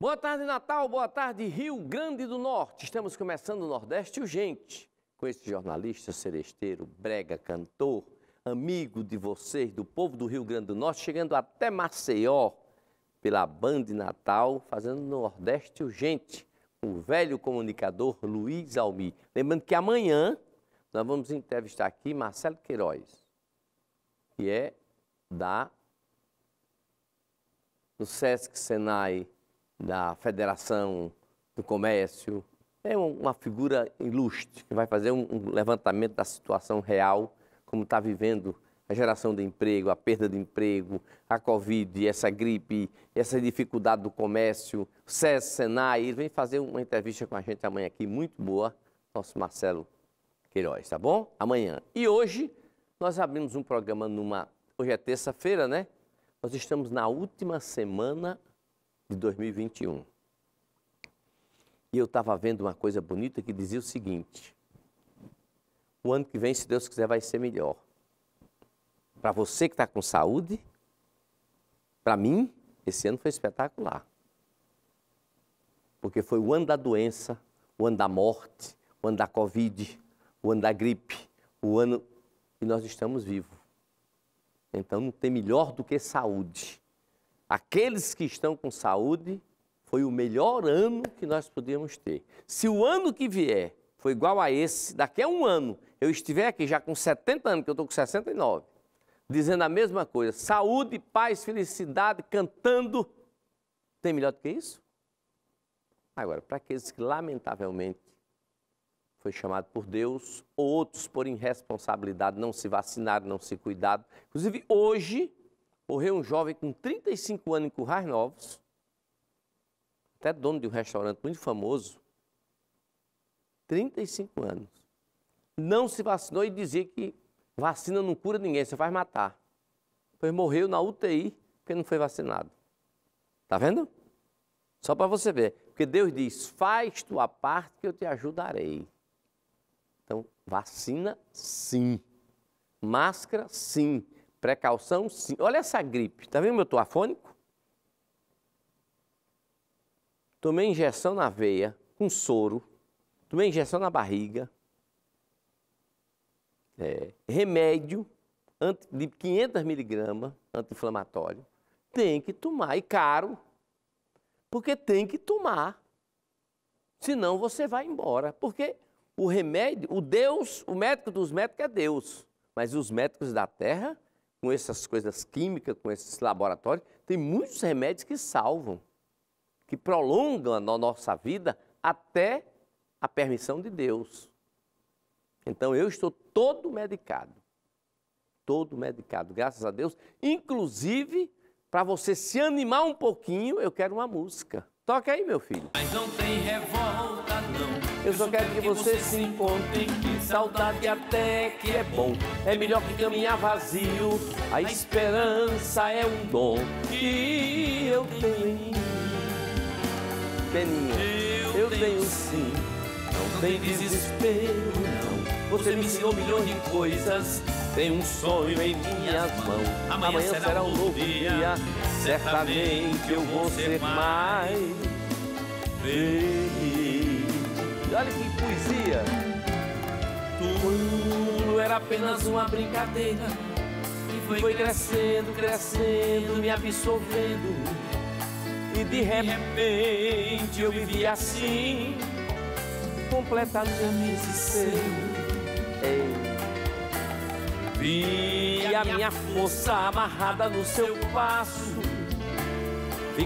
Boa tarde, Natal. Boa tarde, Rio Grande do Norte. Estamos começando o Nordeste Urgente com esse jornalista, seresteiro, brega, cantor, amigo de vocês, do povo do Rio Grande do Norte, chegando até Maceió pela Band Natal, fazendo Nordeste Urgente com o velho comunicador Luiz Almi. Lembrando que amanhã nós vamos entrevistar aqui Marcelo Queiroz, que é da do Sesc Senai da Federação do Comércio. É uma figura ilustre que vai fazer um levantamento da situação real, como está vivendo a geração de emprego, a perda de emprego, a Covid, essa gripe, essa dificuldade do comércio, SES, Senai, ele vem fazer uma entrevista com a gente amanhã aqui, muito boa, nosso Marcelo Queiroz, tá bom? Amanhã. E hoje nós abrimos um programa numa... Hoje é terça-feira, né? Nós estamos na última semana de 2021. E eu estava vendo uma coisa bonita que dizia o seguinte: o ano que vem, se Deus quiser, vai ser melhor. Para você que está com saúde, para mim, esse ano foi espetacular. Porque foi o ano da doença, o ano da morte, o ano da Covid, o ano da gripe, o ano. E nós estamos vivos. Então não tem melhor do que saúde aqueles que estão com saúde, foi o melhor ano que nós podíamos ter. Se o ano que vier for igual a esse, daqui a um ano eu estiver aqui já com 70 anos, que eu estou com 69, dizendo a mesma coisa, saúde, paz, felicidade, cantando, tem melhor do que isso? Agora, para aqueles que lamentavelmente foi chamado por Deus, outros por irresponsabilidade não se vacinaram, não se cuidaram. Inclusive, hoje morreu um jovem com 35 anos em Currais Novos, até dono de um restaurante muito famoso, 35 anos. Não se vacinou e dizia que vacina não cura ninguém, você vai matar. Pois morreu na UTI porque não foi vacinado. Tá vendo? Só para você ver. Porque Deus diz: faz tua parte que eu te ajudarei. Então, vacina sim. Máscara sim. Precaução, sim. Olha essa gripe. Tá vendo como eu tô afônico? Tomei injeção na veia, com soro. Tomei injeção na barriga. É, remédio anti, de 500 miligramas anti-inflamatório. Tem que tomar, e caro, porque tem que tomar. Senão você vai embora. Porque o remédio, o Deus, o médico dos médicos é Deus. Mas os médicos da terra com essas coisas químicas, com esses laboratórios, tem muitos remédios que salvam, que prolongam a nossa vida até a permissão de Deus. Então eu estou todo medicado, todo medicado, graças a Deus. Inclusive, para você se animar um pouquinho, eu quero uma música. Toca aí, meu filho. Mas não tem revolta, não. Eu só quero que você se encontre. Saudade até que é bom. É melhor que caminhar vazio. A esperança é um dom que eu tenho. Peninha, eu tenho sim. Não tem desespero, não. Você me ensinou milhões de coisas. Tem um sonho em minhas mãos. Amanhã será um novo dia. Certamente eu vou ser mais feliz. Olha que poesia. Tudo era apenas uma brincadeira. E foi, foi crescendo, crescendo, me absorvendo. E de repente eu vivi assim, completamente cedo. Vi a minha força amarrada no seu passo.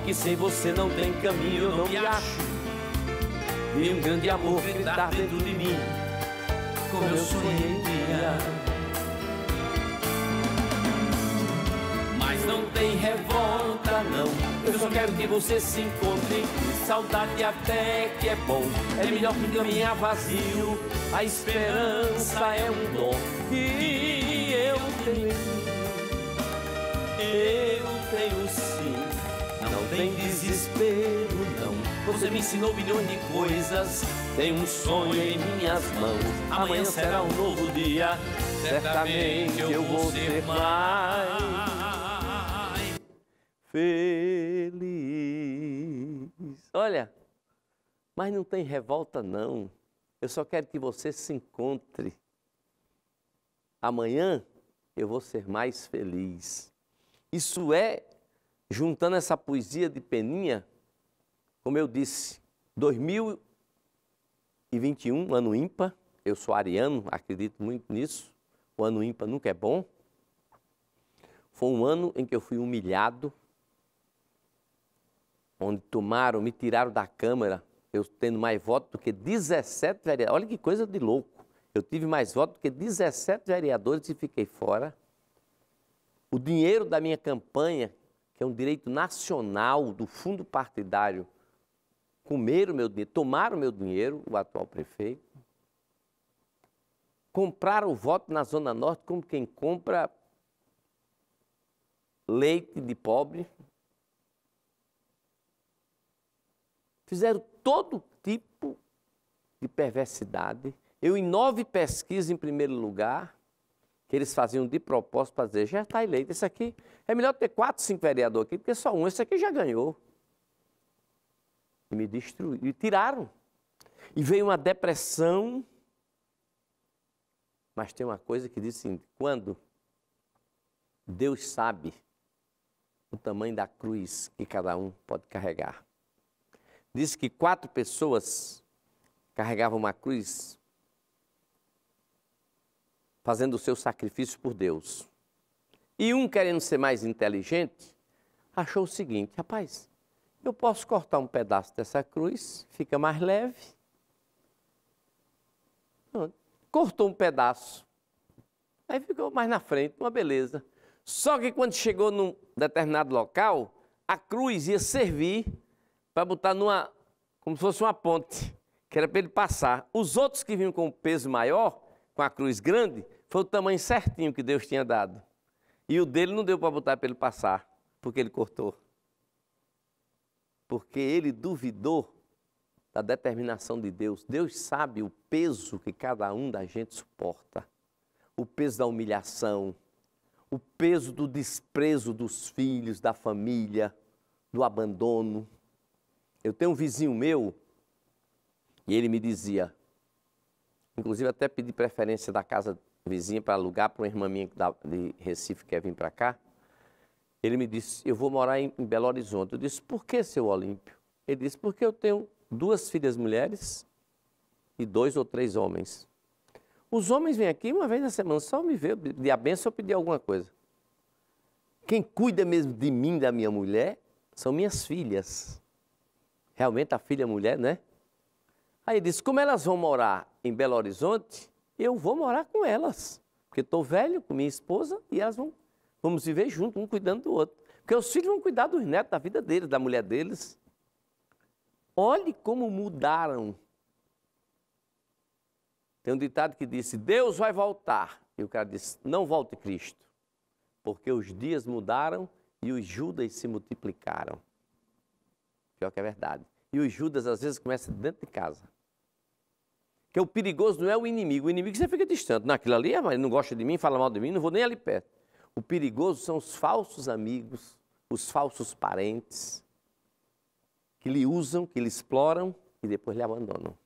que sem você, não tem caminho, eu não me acho. E um grande amor gritar dentro de mim Como eu sonhei dia Mas não tem revolta não Eu só quero que você se encontre Saudade até que é bom É melhor que caminhar vazio A esperança é um dom E eu tenho Eu tenho sim Não tem desespero você me ensinou milhões de coisas. Tem um sonho em minhas mãos. Amanhã será um novo dia. Certamente eu vou ser mais feliz. Olha, mas não tem revolta, não. Eu só quero que você se encontre. Amanhã eu vou ser mais feliz. Isso é, juntando essa poesia de Peninha como eu disse, 2021, ano ímpar, eu sou ariano, acredito muito nisso, o ano ímpar nunca é bom. Foi um ano em que eu fui humilhado, onde tomaram, me tiraram da Câmara, eu tendo mais votos do que 17 vereadores. Olha que coisa de louco. Eu tive mais votos do que 17 vereadores e fiquei fora. O dinheiro da minha campanha, que é um direito nacional do fundo partidário, comer o meu dinheiro, tomar o meu dinheiro, o atual prefeito, comprar o voto na Zona Norte como quem compra leite de pobre. Fizeram todo tipo de perversidade. Eu, em nove pesquisas, em primeiro lugar, que eles faziam de propósito para dizer, já está eleito, esse aqui é melhor ter quatro, cinco vereadores aqui, porque só um, esse aqui já ganhou e me destruíram. E tiraram. E veio uma depressão. Mas tem uma coisa que diz assim: quando Deus sabe o tamanho da cruz que cada um pode carregar. Diz que quatro pessoas carregavam uma cruz, fazendo o seu sacrifício por Deus. E um, querendo ser mais inteligente, achou o seguinte: rapaz, eu posso cortar um pedaço dessa cruz, fica mais leve. Cortou um pedaço, aí ficou mais na frente, uma beleza. Só que quando chegou num determinado local, a cruz ia servir para botar numa, como se fosse uma ponte, que era para ele passar. Os outros que vinham com um peso maior, com a cruz grande, foi o tamanho certinho que Deus tinha dado. E o dele não deu para botar para ele passar, porque ele cortou porque ele duvidou da determinação de Deus. Deus sabe o peso que cada um da gente suporta, o peso da humilhação, o peso do desprezo dos filhos, da família, do abandono. Eu tenho um vizinho meu e ele me dizia, inclusive até pedi preferência da casa vizinha para alugar para uma irmã minha de Recife que quer vir para cá ele me disse, eu vou morar em, Belo Horizonte. Eu disse, por que, seu Olímpio? Ele disse, porque eu tenho duas filhas mulheres e dois ou três homens. Os homens vêm aqui uma vez na semana só me ver, de a benção pedir alguma coisa. Quem cuida mesmo de mim, da minha mulher, são minhas filhas. Realmente a filha é mulher, né? Aí ele disse: como elas vão morar em Belo Horizonte, eu vou morar com elas. Porque estou velho com minha esposa e elas vão Vamos viver junto, um cuidando do outro. Porque os filhos vão cuidar dos netos, da vida deles, da mulher deles. Olhe como mudaram. Tem um ditado que disse: Deus vai voltar. E o cara disse: Não volte Cristo, porque os dias mudaram e os Judas se multiplicaram. Pior que é verdade. E os Judas às vezes começam dentro de casa. Que o perigoso não é o inimigo. O inimigo você fica distante. Naquilo ali, é, ele não gosta de mim, fala mal de mim, não vou nem ali perto. O perigoso são os falsos amigos, os falsos parentes, que lhe usam, que lhe exploram e depois lhe abandonam.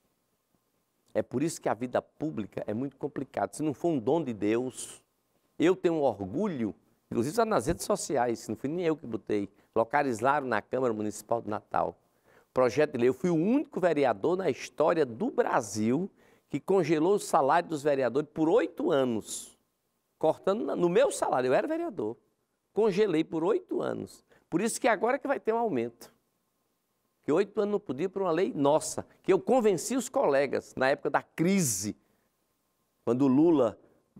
É por isso que a vida pública é muito complicada. Se não for um dom de Deus, eu tenho um orgulho, inclusive nas redes sociais, não fui nem eu que botei, localizaram na Câmara Municipal de Natal. Projeto de lei, eu fui o único vereador na história do Brasil que congelou o salário dos vereadores por oito anos cortando no meu salário. Eu era vereador. Congelei por oito anos. Por isso que agora é que vai ter um aumento. Que oito anos não podia por uma lei nossa, que eu convenci os colegas na época da crise, quando o Lula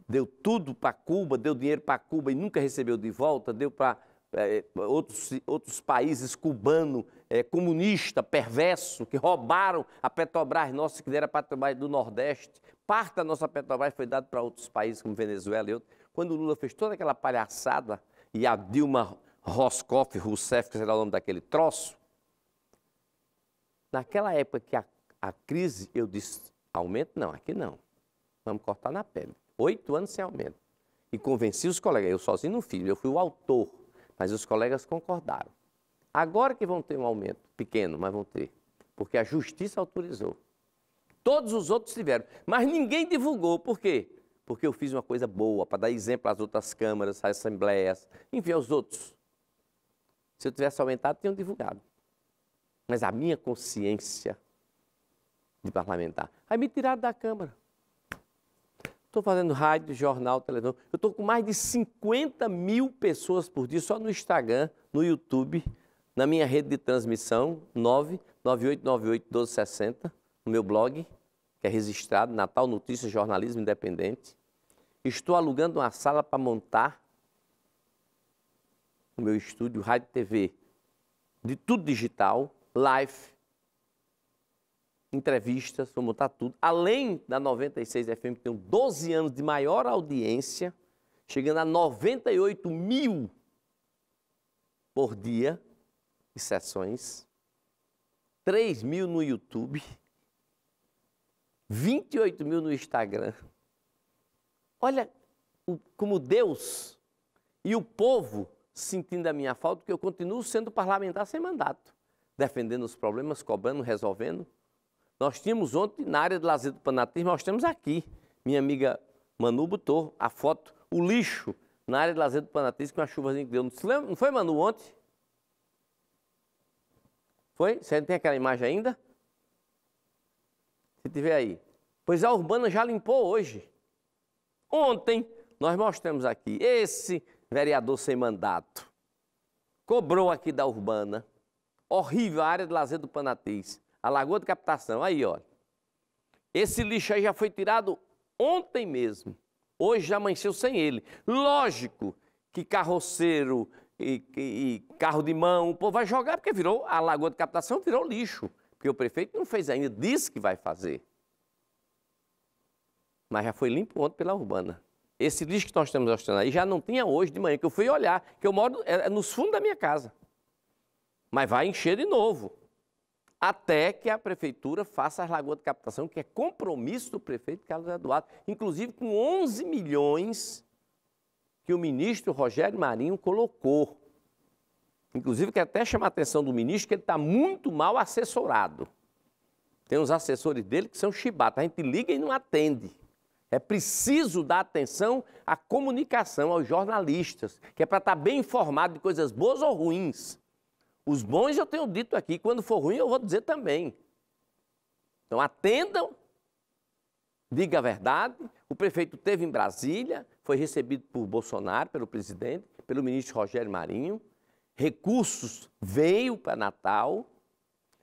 deu tudo para Cuba, deu dinheiro para Cuba e nunca recebeu de volta, deu para é, eh, outros, outros países cubanos é, comunista, perverso, que roubaram a Petrobras nossa, que era a Petrobras do Nordeste. Parte da nossa Petrobras foi dada para outros países, como Venezuela e outros. Quando o Lula fez toda aquela palhaçada e a Dilma Roscoff, Rousseff, que será o nome daquele troço, naquela época que a, a crise, eu disse, aumento não, aqui não. Vamos cortar na pele. Oito anos sem aumento. E convenci os colegas, eu sozinho não fiz, eu fui o autor, mas os colegas concordaram. Agora que vão ter um aumento pequeno, mas vão ter, porque a justiça autorizou. Todos os outros tiveram, mas ninguém divulgou. Por quê? Porque eu fiz uma coisa boa, para dar exemplo às outras câmaras, às assembleias, enfim, aos outros. Se eu tivesse aumentado, tinham divulgado. Mas a minha consciência de parlamentar. Aí me tiraram da Câmara. Estou fazendo rádio, jornal, televisão. Eu estou com mais de 50 mil pessoas por dia só no Instagram, no YouTube, na minha rede de transmissão, 998981260, no meu blog, que é registrado, Natal Notícias Jornalismo Independente. Estou alugando uma sala para montar o meu estúdio, rádio TV, de tudo digital, live, entrevistas, vou montar tudo. Além da 96 FM, que tem 12 anos de maior audiência, chegando a 98 mil por dia, e sessões, 3 mil no YouTube, 28 mil no Instagram. Olha o, como Deus e o povo sentindo a minha falta, porque eu continuo sendo parlamentar sem mandato, defendendo os problemas, cobrando, resolvendo. Nós tínhamos ontem, na área de lazer do panatismo, nós temos aqui, minha amiga Manu botou a foto, o lixo na área de lazer do panatismo com a chuvazinha que deu. Não, lembra, não foi, Manu, ontem? Foi? Você tem aquela imagem ainda? Se tiver aí. Pois a Urbana já limpou hoje. Ontem nós mostramos aqui esse vereador sem mandato. Cobrou aqui da Urbana. Horrível a área de lazer do Panatis. A Lagoa de Captação. Aí, olha. Esse lixo aí já foi tirado ontem mesmo. Hoje já amanheceu sem ele. Lógico que carroceiro, e, e, carro de mão, o povo vai jogar porque virou a lagoa de captação virou lixo, porque o prefeito não fez ainda, disse que vai fazer. Mas já foi limpo ontem pela urbana. Esse lixo que nós estamos mostrando aí já não tinha hoje de manhã, que eu fui olhar, que eu moro é, é nos fundos da minha casa. Mas vai encher de novo. Até que a prefeitura faça as lagoas de captação, que é compromisso do prefeito Carlos Eduardo, inclusive com 11 milhões que o ministro Rogério Marinho colocou. Inclusive, quero até chamar a atenção do ministro que ele está muito mal assessorado. Tem uns assessores dele que são chibata, A gente liga e não atende. É preciso dar atenção à comunicação, aos jornalistas, que é para estar tá bem informado de coisas boas ou ruins. Os bons eu tenho dito aqui, quando for ruim eu vou dizer também. Então atendam diga a verdade. O prefeito teve em Brasília, foi recebido por Bolsonaro, pelo presidente, pelo ministro Rogério Marinho. Recursos veio para Natal.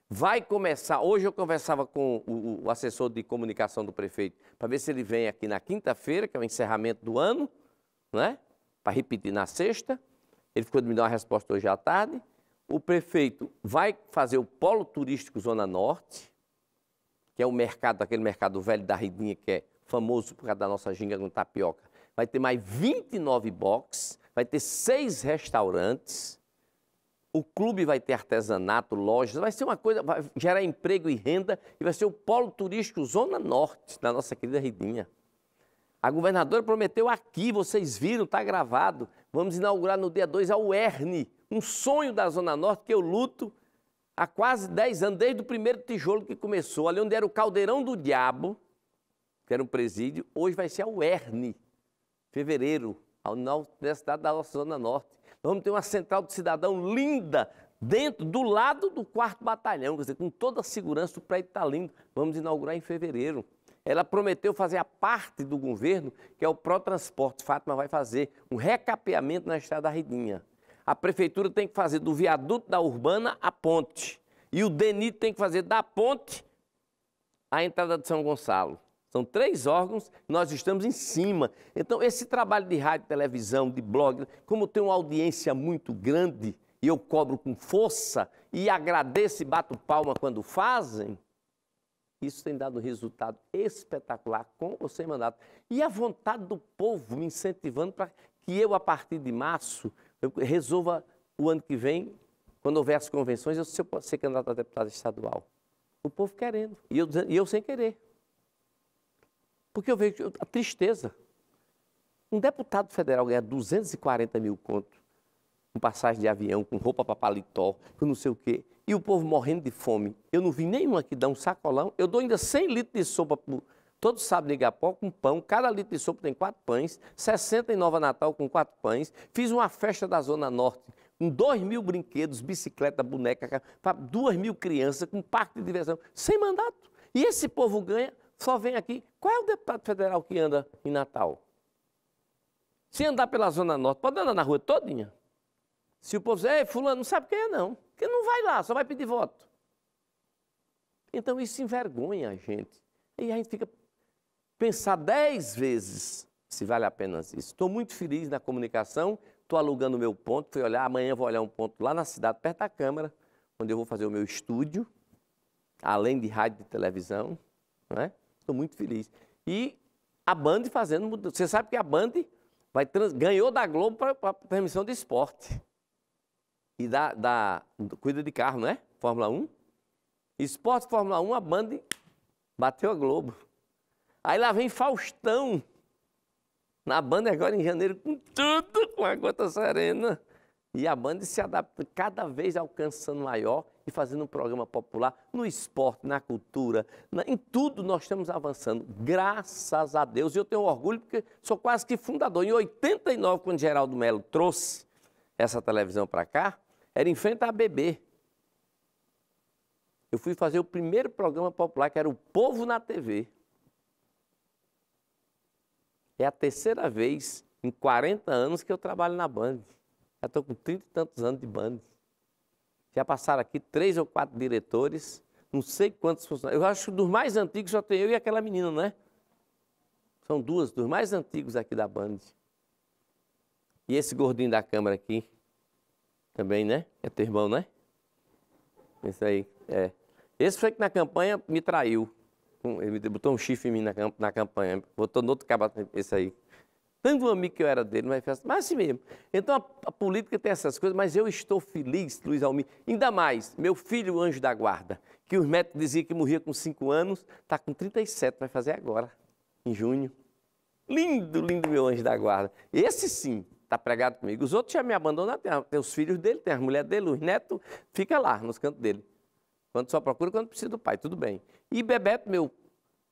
Vai começar. Hoje eu conversava com o, o assessor de comunicação do prefeito para ver se ele vem aqui na quinta-feira, que é o encerramento do ano, né? Para repetir na sexta. Ele ficou de me dar uma resposta hoje à tarde. O prefeito vai fazer o polo turístico Zona Norte que é o mercado, aquele mercado velho da Ridinha, que é famoso por causa da nossa ginga com tapioca, vai ter mais 29 boxes, vai ter seis restaurantes, o clube vai ter artesanato, lojas, vai ser uma coisa, vai gerar emprego e renda e vai ser o polo turístico Zona Norte da nossa querida Ridinha. A governadora prometeu aqui, vocês viram, está gravado. Vamos inaugurar no dia 2 a UERN, um sonho da Zona Norte que eu luto há quase 10 anos, desde o primeiro tijolo que começou, ali onde era o Caldeirão do Diabo, que era um presídio, hoje vai ser a UERN, fevereiro, na Universidade da Zona Norte. vamos ter uma central de cidadão linda, dentro, do lado do quarto batalhão, quer dizer, com toda a segurança, o prédio está lindo. Vamos inaugurar em fevereiro. Ela prometeu fazer a parte do governo, que é o pró-transporte. Fátima vai fazer um recapeamento na Estrada da Ridinha a prefeitura tem que fazer do viaduto da Urbana à ponte. E o Denit tem que fazer da ponte à entrada de São Gonçalo. São três órgãos, nós estamos em cima. Então, esse trabalho de rádio, televisão, de blog, como tem uma audiência muito grande, e eu cobro com força, e agradeço e bato palma quando fazem, isso tem dado um resultado espetacular com ou sem mandato. E a vontade do povo me incentivando para que eu, a partir de março, eu resolva o ano que vem, quando houver as convenções, eu, se ser candidato a deputado estadual. O povo querendo, e eu, e eu sem querer. Porque eu vejo a tristeza. Um deputado federal ganha 240 mil contos, com passagem de avião, com roupa para paletó, com não sei o quê, e o povo morrendo de fome. Eu não vi nenhum aqui dar um sacolão. Eu dou ainda 100 litros de sopa Todo sábado liga Igapó com pão, cada litro de sopa tem quatro pães, 60 em Nova Natal com quatro pães. Fiz uma festa da Zona Norte com dois mil brinquedos, bicicleta, boneca, para duas mil crianças, com parque de diversão, sem mandato. E esse povo ganha, só vem aqui. Qual é o deputado federal que anda em Natal? Se andar pela Zona Norte, pode andar na rua todinha. Se o povo dizer, Ei, fulano, não sabe quem é não, porque não vai lá, só vai pedir voto. Então isso envergonha a gente. E a gente fica pensar dez vezes se vale a pena isso. Estou muito feliz na comunicação, estou alugando o meu ponto, fui olhar, amanhã vou olhar um ponto lá na cidade, perto da Câmara, onde eu vou fazer o meu estúdio, além de rádio e televisão, né? Estou muito feliz. E a Band fazendo, você sabe que a Band vai trans, ganhou da Globo para transmissão de esporte. E da, da, cuida de carro, não é? Fórmula 1. Esporte Fórmula 1, a Band bateu a Globo. Aí lá vem Faustão, na banda agora em janeiro, com tudo, com a gota serena. E a banda se adapta cada vez alcançando maior e fazendo um programa popular no esporte, na cultura, na, em tudo nós estamos avançando, graças a Deus. E eu tenho orgulho porque sou quase que fundador. Em 89, quando Geraldo Melo trouxe essa televisão para cá, era em frente à BB. Eu fui fazer o primeiro programa popular, que era o Povo na TV. É a terceira vez em 40 anos que eu trabalho na Band. Já estou com 30 e tantos anos de Band. Já passaram aqui três ou quatro diretores, não sei quantos funcionários. Eu acho que dos mais antigos só tem eu e aquela menina, né? São duas, dos mais antigos aqui da Band. E esse gordinho da câmera aqui, também, né? É teu irmão, né? Isso aí, é. Esse foi que na campanha me traiu ele botou um chifre em mim na, na campanha, botou no outro cabo esse aí. Tanto amigo que eu era dele, mas, assim, mas assim mesmo. Então a, a, política tem essas coisas, mas eu estou feliz, Luiz Almir. Ainda mais, meu filho, anjo da guarda, que os médicos diziam que morria com 5 anos, está com 37, vai fazer agora, em junho. Lindo, lindo meu anjo da guarda. Esse sim, está pregado comigo. Os outros já me abandonam, tem, tem os filhos dele, tem a mulher dele, os netos, fica lá nos cantos dele. Quando só procura quando precisa do pai, tudo bem. E Bebeto, meu,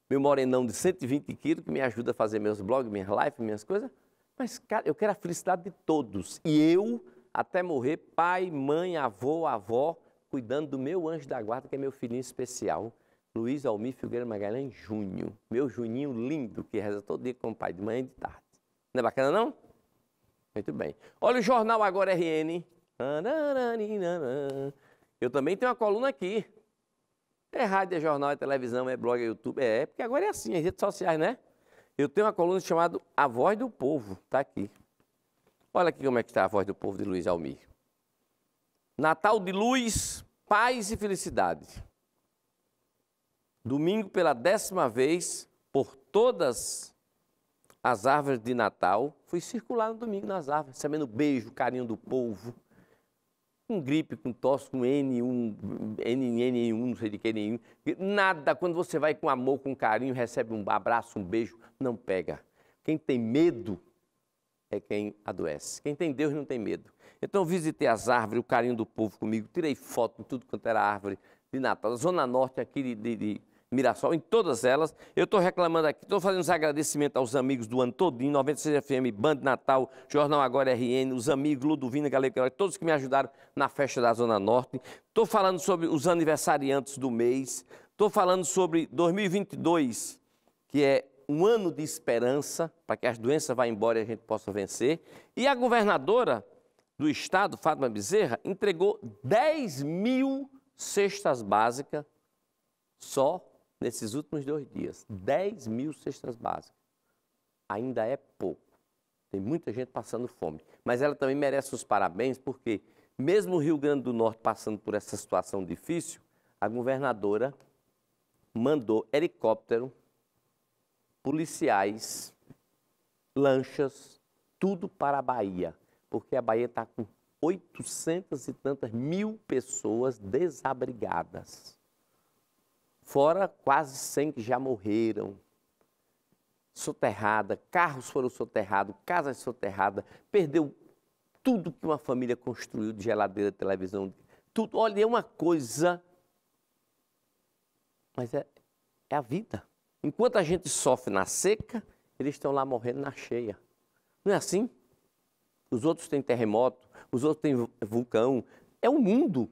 meu morenão de 120 quilos, que me ajuda a fazer meus blogs, minhas lives, minhas coisas. Mas, cara, eu quero a felicidade de todos. E eu, até morrer, pai, mãe, avô, avó, cuidando do meu anjo da guarda, que é meu filhinho especial, Luiz Almir Figueiredo Magalhães Júnior. Meu Juninho lindo, que reza todo dia com o pai, de manhã e de tarde. Não é bacana, não? Muito bem. Olha o jornal agora RN. Eu também tenho uma coluna aqui. É rádio, é jornal, é televisão, é blog, é YouTube, é, porque agora é assim, as redes sociais, né? Eu tenho uma coluna chamada A Voz do Povo, está aqui. Olha aqui como é que está a voz do povo de Luiz Almir. Natal de luz, paz e felicidade. Domingo, pela décima vez, por todas as árvores de Natal, fui circular no domingo nas árvores, recebendo beijo, carinho do povo, com gripe, com tosse, com N1, n 1 não sei de que nenhum. Nada. Quando você vai com amor, com carinho, recebe um abraço, um beijo, não pega. Quem tem medo é quem adoece. Quem tem Deus não tem medo. Então visitei as árvores, o carinho do povo comigo, tirei foto de tudo quanto era árvore de Natal. Zona Norte aqui de, de Mirassol, em todas elas. Eu estou reclamando aqui, estou fazendo os agradecimentos aos amigos do ano todinho, 96 FM, Band Natal, Jornal Agora RN, os amigos Ludovina, Galego, todos que me ajudaram na festa da Zona Norte. Estou falando sobre os aniversariantes do mês. Estou falando sobre 2022, que é um ano de esperança para que as doenças vá embora e a gente possa vencer. E a governadora do estado, Fátima Bezerra, entregou 10 mil cestas básicas só nesses últimos dois dias, 10 mil cestas básicas. Ainda é pouco. Tem muita gente passando fome. Mas ela também merece os parabéns, porque mesmo o Rio Grande do Norte passando por essa situação difícil, a governadora mandou helicóptero, policiais, lanchas, tudo para a Bahia, porque a Bahia está com 800 e tantas mil pessoas desabrigadas. Fora quase 100 que já morreram. Soterrada, carros foram soterrados, casas soterradas, perdeu tudo que uma família construiu de geladeira, televisão, tudo. Olha, é uma coisa. Mas é, é a vida. Enquanto a gente sofre na seca, eles estão lá morrendo na cheia. Não é assim? Os outros têm terremoto, os outros têm vulcão. É o mundo.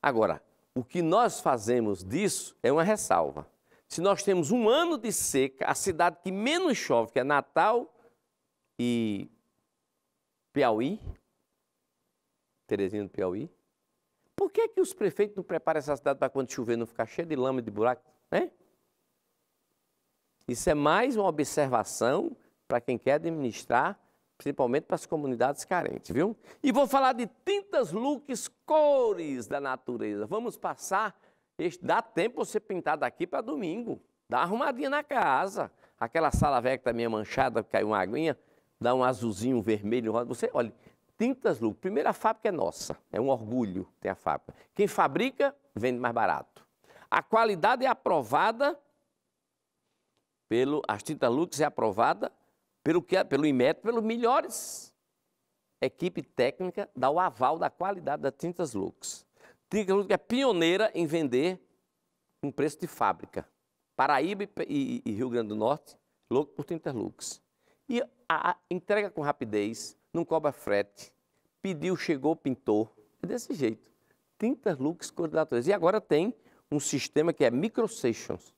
Agora, o que nós fazemos disso é uma ressalva. Se nós temos um ano de seca, a cidade que menos chove, que é Natal e Piauí, Teresina do Piauí, por que, é que os prefeitos não preparam essa cidade para quando chover não ficar cheia de lama e de buraco? Né? Isso é mais uma observação para quem quer administrar principalmente para as comunidades carentes, viu? E vou falar de tintas, looks, cores da natureza. Vamos passar, dá tempo você pintar daqui para domingo, dá arrumadinha na casa. Aquela sala velha que está meio manchada, caiu uma aguinha, dá um azulzinho, um vermelho, você, olha, tintas, looks. Primeiro, a fábrica é nossa, é um orgulho ter a fábrica. Quem fabrica, vende mais barato. A qualidade é aprovada pelo, as tintas Lux é aprovada pelo que é, pelo IMET, pelos melhores equipe técnica dá o aval da qualidade da Tintas Lux. Tintas Lux é pioneira em vender um preço de fábrica. Paraíba e, e Rio Grande do Norte, louco por Tintas Lux. E a, a, entrega com rapidez, não cobra frete, pediu, chegou, pintou. É desse jeito. Tintas Lux cor da natureza. E agora tem um sistema que é Micro Sessions,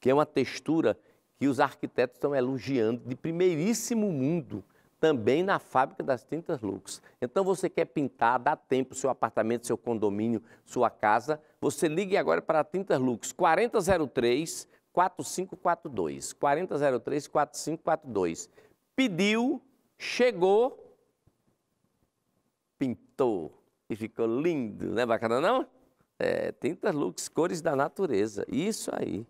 que é uma textura e os arquitetos estão elogiando de primeiríssimo mundo também na fábrica das tintas Lux. Então você quer pintar, dá tempo, seu apartamento, seu condomínio, sua casa, você ligue agora para a Tintas Lux 4003 4542. 4003 4542. Pediu, chegou, pintou e ficou lindo, não é bacana não? É, tintas Lux, cores da natureza. Isso aí.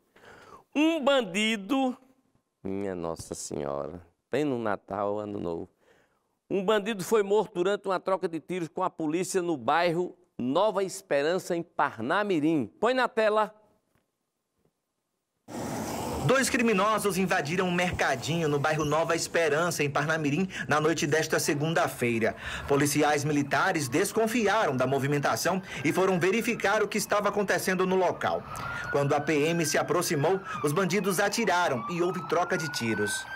Um bandido, minha Nossa Senhora, bem no Natal, Ano Novo. Um bandido foi morto durante uma troca de tiros com a polícia no bairro Nova Esperança, em Parnamirim. Põe na tela. Dois criminosos invadiram um mercadinho no bairro Nova Esperança, em Parnamirim, na noite desta segunda-feira. Policiais militares desconfiaram da movimentação e foram verificar o que estava acontecendo no local. Quando a PM se aproximou, os bandidos atiraram e houve troca de tiros.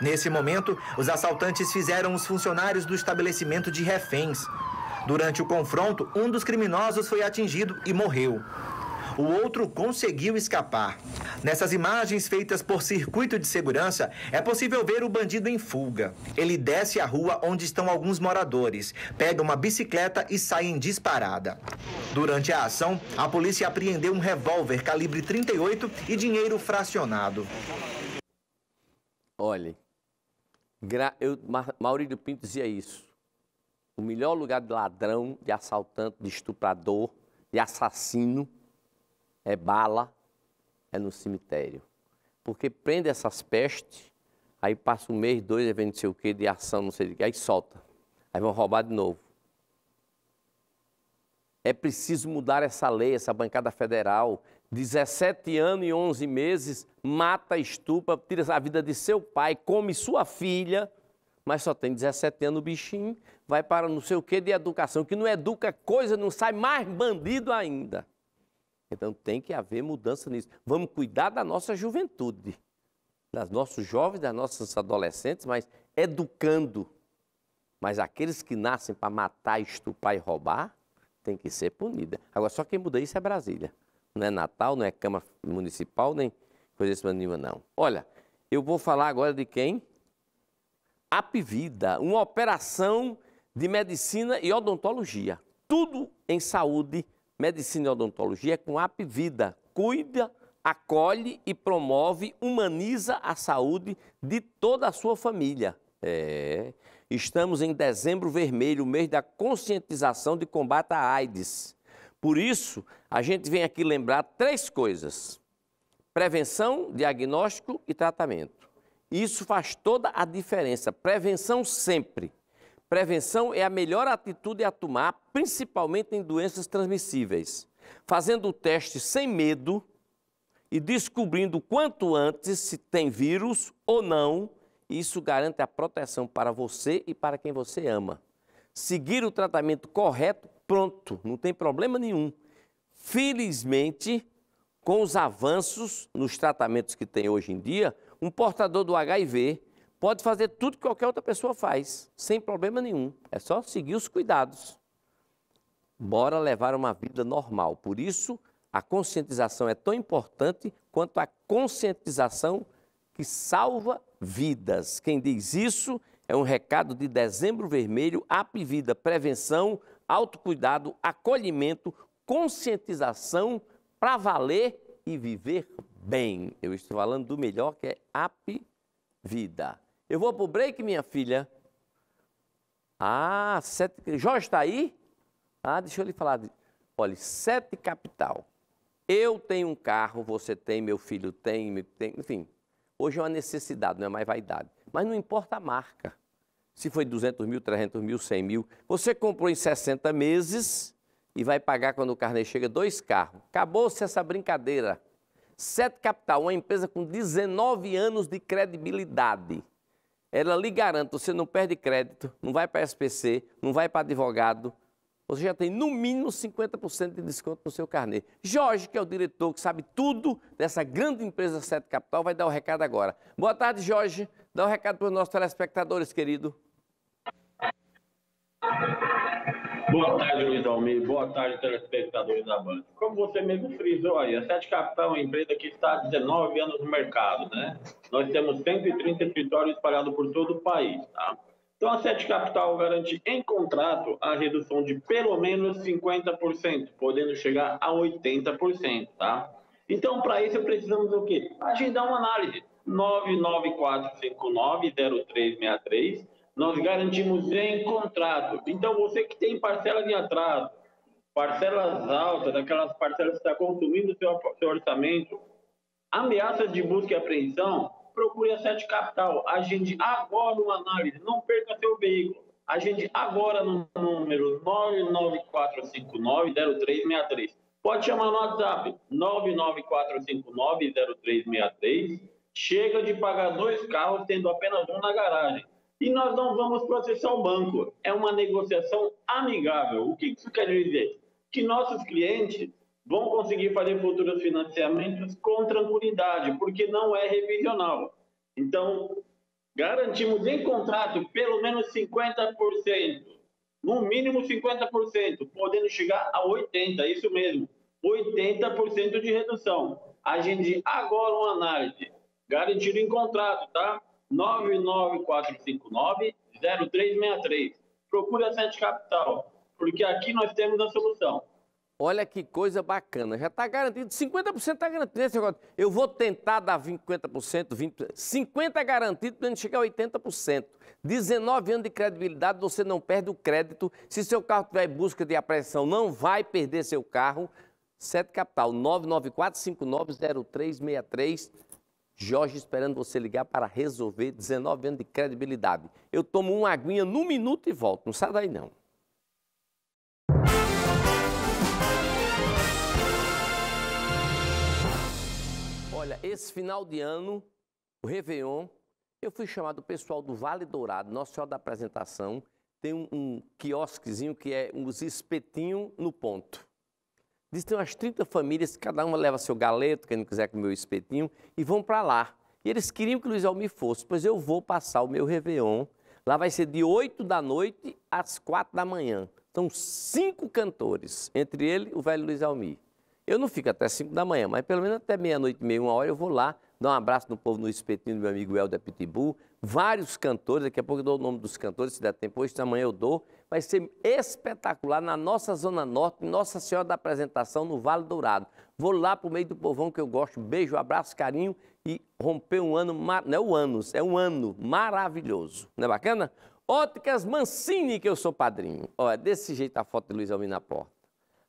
Nesse momento, os assaltantes fizeram os funcionários do estabelecimento de reféns. Durante o confronto, um dos criminosos foi atingido e morreu o outro conseguiu escapar. Nessas imagens feitas por circuito de segurança, é possível ver o bandido em fuga. Ele desce a rua onde estão alguns moradores, pega uma bicicleta e sai em disparada. Durante a ação, a polícia apreendeu um revólver calibre 38 e dinheiro fracionado. Olhe, gra... eu, Maurílio Pinto dizia isso. O melhor lugar de ladrão, de assaltante, de estuprador, de assassino é bala, é no cemitério. Porque prende essas pestes, aí passa um mês, dois, evento não sei o quê, de ação, não sei o quê, aí solta. Aí vão roubar de novo. É preciso mudar essa lei, essa bancada federal. 17 anos e 11 meses, mata, estupa tira a vida de seu pai, come sua filha, mas só tem 17 anos o bichinho, vai para não sei o que de educação, que não educa coisa, não sai mais bandido ainda. Então tem que haver mudança nisso. Vamos cuidar da nossa juventude, dos nossos jovens, das nossas adolescentes, mas educando. Mas aqueles que nascem para matar, estupar e roubar, tem que ser punida. Agora, só quem muda isso é Brasília. Não é Natal, não é Câmara Municipal, nem coisa desse nenhuma, não. Olha, eu vou falar agora de quem? Apivida, uma operação de medicina e odontologia. Tudo em saúde Medicina e Odontologia é com Vida Cuida, acolhe e promove, humaniza a saúde de toda a sua família. É. Estamos em dezembro vermelho, mês da conscientização de combate à AIDS. Por isso, a gente vem aqui lembrar três coisas: prevenção, diagnóstico e tratamento. Isso faz toda a diferença. Prevenção sempre. Prevenção é a melhor atitude a tomar, principalmente em doenças transmissíveis. Fazendo o teste sem medo e descobrindo quanto antes se tem vírus ou não, isso garante a proteção para você e para quem você ama. Seguir o tratamento correto, pronto, não tem problema nenhum. Felizmente, com os avanços nos tratamentos que tem hoje em dia, um portador do HIV pode fazer tudo que qualquer outra pessoa faz, sem problema nenhum. É só seguir os cuidados. Bora levar uma vida normal. Por isso, a conscientização é tão importante quanto a conscientização que salva vidas. Quem diz isso é um recado de Dezembro Vermelho, Vida, prevenção, autocuidado, acolhimento, conscientização para valer e viver bem. Eu estou falando do melhor que é Vida. Eu vou pro break, minha filha. Ah, sete. Jorge está aí? Ah, deixa eu lhe falar. Olha, sete capital. Eu tenho um carro, você tem, meu filho tem, tem, enfim. Hoje é uma necessidade, não é mais vaidade. Mas não importa a marca. Se foi 200 mil, 300 mil, 100 mil. Você comprou em 60 meses e vai pagar quando o carnê chega dois carros. Acabou-se essa brincadeira. Sete Capital, uma empresa com 19 anos de credibilidade ela lhe garante, você não perde crédito, não vai para SPC, não vai para advogado, você já tem no mínimo 50% de desconto no seu carnê. Jorge, que é o diretor que sabe tudo dessa grande empresa Sete Capital, vai dar o recado agora. Boa tarde, Jorge. Dá o um recado para os nossos telespectadores, querido. Boa tarde, Luiz Almeida. Boa tarde, telespectadores da Band. Como você mesmo frisou aí, a Sete Capital é uma empresa que está há 19 anos no mercado, né? Nós temos 130 escritórios espalhados por todo o país, tá? Então, a Sete Capital garante em contrato a redução de pelo menos 50%, podendo chegar a 80%, tá? Então, para isso, precisamos do quê? Agendar uma análise. 994590363 nós garantimos em contrato. Então, você que tem parcelas em atraso, parcelas altas, aquelas parcelas que está consumindo o seu, seu orçamento, ameaças de busca e apreensão, procure a Sete Capital. Agende agora uma análise, não perca seu veículo. Agende agora no número 994590363. Pode chamar no WhatsApp 994590363. Chega de pagar dois carros, tendo apenas um na garagem e nós não vamos processar o banco. É uma negociação amigável. O que isso quer dizer? Que nossos clientes vão conseguir fazer futuros financiamentos com tranquilidade, porque não é revisional. Então, garantimos em contrato pelo menos 50%, no mínimo 50%, podendo chegar a 80%, isso mesmo, 80% de redução. A gente agora uma análise, garantido em contrato, tá? 99459-0363. Procure a Sete Capital, porque aqui nós temos a solução. Olha que coisa bacana, já está garantido, 50% está garantido. Eu vou tentar dar 50%, 20%, 50% garantido para gente chegar a 80%. 19 anos de credibilidade, você não perde o crédito. Se seu carro tiver em busca de apreensão, não vai perder seu carro. Sete Capital, 994 590363 Jorge esperando você ligar para resolver 19 anos de credibilidade. Eu tomo uma aguinha num minuto e volto. Não sai daí, não. Olha, esse final de ano, o Réveillon, eu fui chamado o pessoal do Vale Dourado, Nossa Senhora da Apresentação, tem um, um quiosquezinho que é um espetinhos no ponto. Diz que tem umas 30 famílias, cada uma leva seu galeto, quem não quiser comer o espetinho, e vão para lá. E eles queriam que o Luiz Almir fosse, pois eu vou passar o meu Réveillon. Lá vai ser de 8 da noite às 4 da manhã. São então, cinco cantores, entre ele o velho Luiz Almir. Eu não fico até 5 da manhã, mas pelo menos até meia-noite, meia, uma hora eu vou lá, dar um abraço no povo no espetinho do meu amigo Helder Pitbull. Vários cantores, daqui a pouco eu dou o nome dos cantores, se der tempo hoje, amanhã eu dou vai ser espetacular na nossa Zona Norte, Nossa Senhora da Apresentação, no Vale Dourado. Vou lá pro meio do povão que eu gosto. Beijo, abraço, carinho e romper um ano, mar... não é o anos, é um ano maravilhoso. Não é bacana? Óticas Mancini, que eu sou padrinho. Olha, desse jeito a foto de Luiz Almir na porta.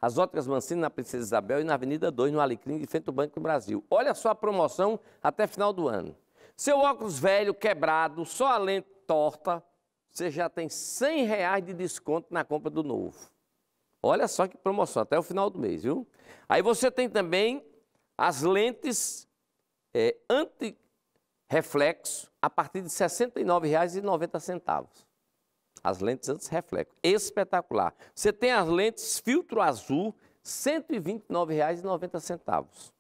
As óticas Mancini na Princesa Isabel e na Avenida 2, no Alecrim, de frente ao Banco do Brasil. Olha só a promoção até final do ano. Seu óculos velho, quebrado, só a lente torta, você já tem 100 reais de desconto na compra do novo. Olha só que promoção, até o final do mês, viu? Aí você tem também as lentes é, anti-reflexo a partir de R$ 69,90. As lentes anti-reflexo, espetacular. Você tem as lentes filtro azul, R$ 129,90.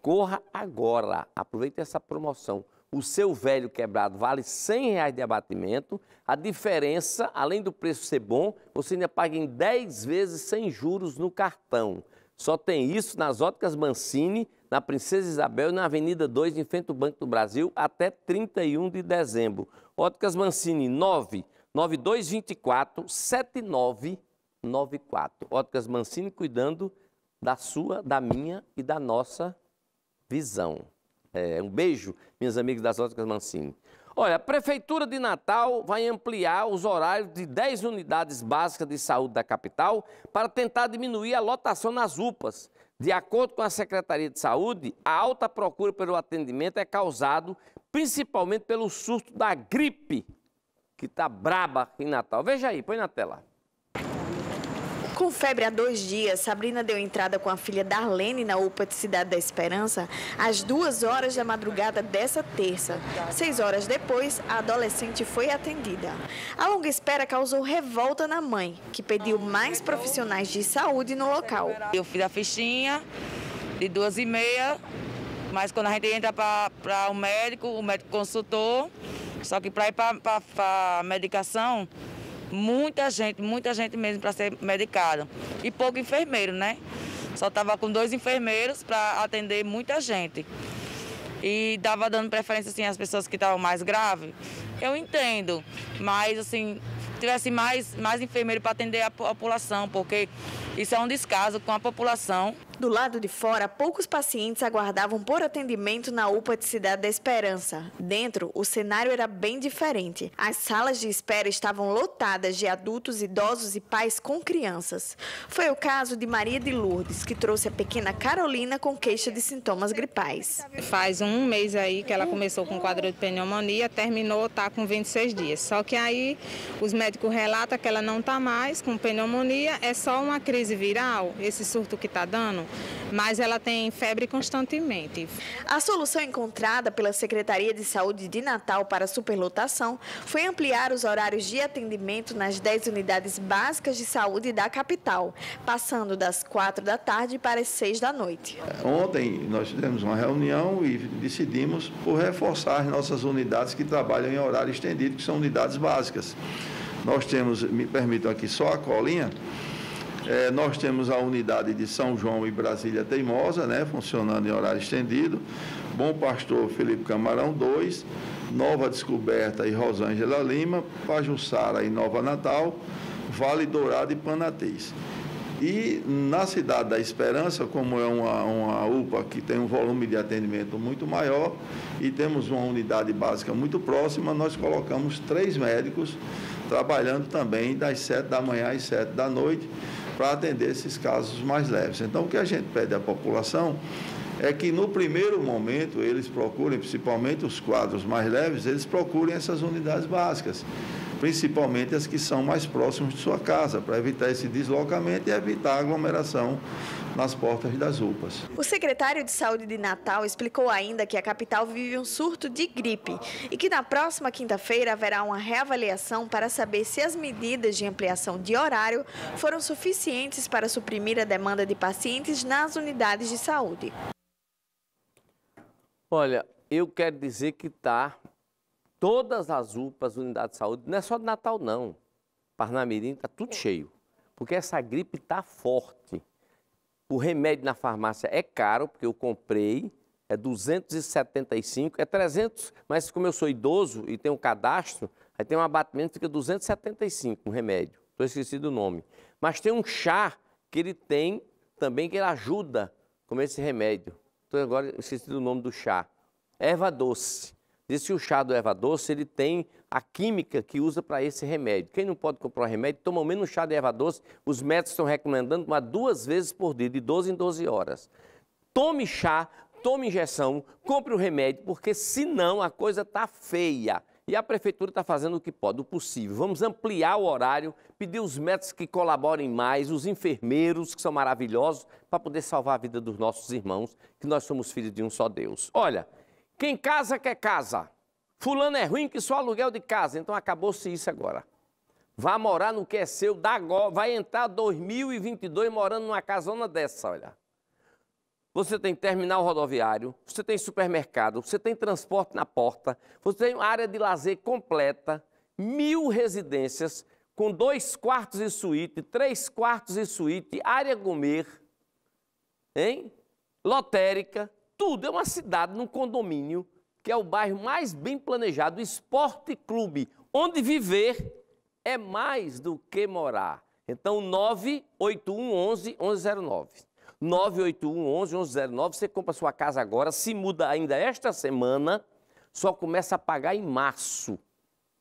Corra agora, aproveite essa promoção o seu velho quebrado vale 100 reais de abatimento, a diferença, além do preço ser bom, você ainda paga em 10 vezes sem juros no cartão. Só tem isso nas óticas Mancini, na Princesa Isabel e na Avenida 2, em frente ao Banco do Brasil, até 31 de dezembro. Óticas Mancini 9 9224 7994. Óticas Mancini cuidando da sua, da minha e da nossa visão. É, um beijo, minhas amigas das óticas Mancini. Olha, a Prefeitura de Natal vai ampliar os horários de 10 unidades básicas de saúde da capital para tentar diminuir a lotação nas UPAs. De acordo com a Secretaria de Saúde, a alta procura pelo atendimento é causado principalmente pelo surto da gripe, que está braba em Natal. Veja aí, põe na tela. Com febre há dois dias, Sabrina deu entrada com a filha Darlene na UPA de Cidade da Esperança às duas horas da madrugada dessa terça. Seis horas depois, a adolescente foi atendida. A longa espera causou revolta na mãe, que pediu mais profissionais de saúde no local. Eu fiz a fichinha de duas e meia, mas quando a gente entra para o um médico, o médico consultou, só que para ir para a medicação, Muita gente, muita gente mesmo para ser medicada E pouco enfermeiro, né? Só estava com dois enfermeiros para atender muita gente. E dava dando preferência assim às pessoas que estavam mais graves. Eu entendo, mas assim, tivesse mais mais enfermeiro para atender a população, porque isso é um descaso com a população. Do lado de fora, poucos pacientes aguardavam por atendimento na UPA de Cidade da Esperança. Dentro, o cenário era bem diferente. As salas de espera estavam lotadas de adultos, idosos e pais com crianças. Foi o caso de Maria de Lourdes, que trouxe a pequena Carolina com queixa de sintomas gripais. Faz um mês aí que ela começou com quadro de pneumonia, terminou, tá com 26 dias. Só que aí os médicos relatam que ela não tá mais com pneumonia, é só uma crise viral, esse surto que tá dando mas ela tem febre constantemente. A solução encontrada pela Secretaria de Saúde de Natal para a superlotação foi ampliar os horários de atendimento nas 10 unidades básicas de saúde da capital, passando das 4 da tarde para as 6 da noite. Ontem nós tivemos uma reunião e decidimos por reforçar as nossas unidades que trabalham em horário estendido, que são unidades básicas. Nós temos, me permitam aqui só a colinha, é, nós temos a unidade de São João e Brasília Teimosa, né, funcionando em horário estendido. Bom Pastor Felipe Camarão 2, Nova Descoberta e Rosângela Lima, Pajussara e Nova Natal, Vale Dourado e Panatês. E na Cidade da Esperança, como é uma, uma UPA que tem um volume de atendimento muito maior e temos uma unidade básica muito próxima, nós colocamos três médicos trabalhando também das sete da manhã às sete da noite para atender esses casos mais leves. Então, o que a gente pede à população é que no primeiro momento eles procurem, principalmente os quadros mais leves, eles procurem essas unidades básicas, principalmente as que são mais próximas de sua casa, para evitar esse deslocamento e evitar a aglomeração nas portas das UPAs. O secretário de Saúde de Natal explicou ainda que a capital vive um surto de gripe e que na próxima quinta-feira haverá uma reavaliação para saber se as medidas de ampliação de horário foram suficientes para suprimir a demanda de pacientes nas unidades de saúde. Olha, eu quero dizer que tá todas as UPAs, unidades de saúde, não é só de Natal não. Parnamirim está tudo cheio, porque essa gripe está forte. O remédio na farmácia é caro, porque eu comprei, é 275, é 300, mas como eu sou idoso e tenho um cadastro, aí tem um abatimento, fica 275 um remédio. Estou esquecido o nome. Mas tem um chá que ele tem também, que ele ajuda com esse remédio. Estou agora esquecido o nome do chá. Erva doce. Diz que o chá do erva doce, ele tem a química que usa para esse remédio. Quem não pode comprar o remédio, toma ao menos um chá de erva doce. Os médicos estão recomendando uma duas vezes por dia, de 12 em 12 horas. Tome chá, tome injeção, compre o remédio, porque senão a coisa está feia. E a prefeitura está fazendo o que pode, o possível. Vamos ampliar o horário, pedir os médicos que colaborem mais, os enfermeiros, que são maravilhosos, para poder salvar a vida dos nossos irmãos, que nós somos filhos de um só Deus. Olha, quem casa quer casa. Fulano é ruim que só aluguel de casa, então acabou-se isso agora. Vá morar no que é seu, dá agora, vai entrar 2022 morando numa casona dessa, olha. Você tem terminal rodoviário, você tem supermercado, você tem transporte na porta, você tem área de lazer completa, mil residências com dois quartos e suíte, três quartos e suíte, área gourmet, hein? lotérica, tudo. É uma cidade num condomínio que é o bairro mais bem planejado, Esporte Clube, onde viver é mais do que morar. Então, 98111 1109. 98111 1109, você compra sua casa agora, se muda ainda esta semana, só começa a pagar em março.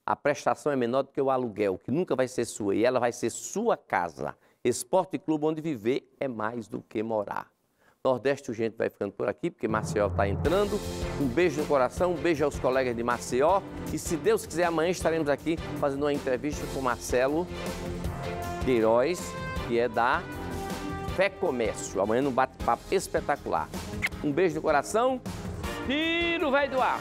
A prestação é menor do que o aluguel, que nunca vai ser sua, e ela vai ser sua casa. Esporte Clube, onde viver é mais do que morar. Nordeste Urgente vai ficando por aqui, porque Maceió está entrando. Um beijo no coração, um beijo aos colegas de Maceió. E se Deus quiser, amanhã estaremos aqui fazendo uma entrevista com Marcelo Queiroz, que é da Fé Comércio. Amanhã num bate-papo espetacular. Um beijo no coração. Tiro vai do ar.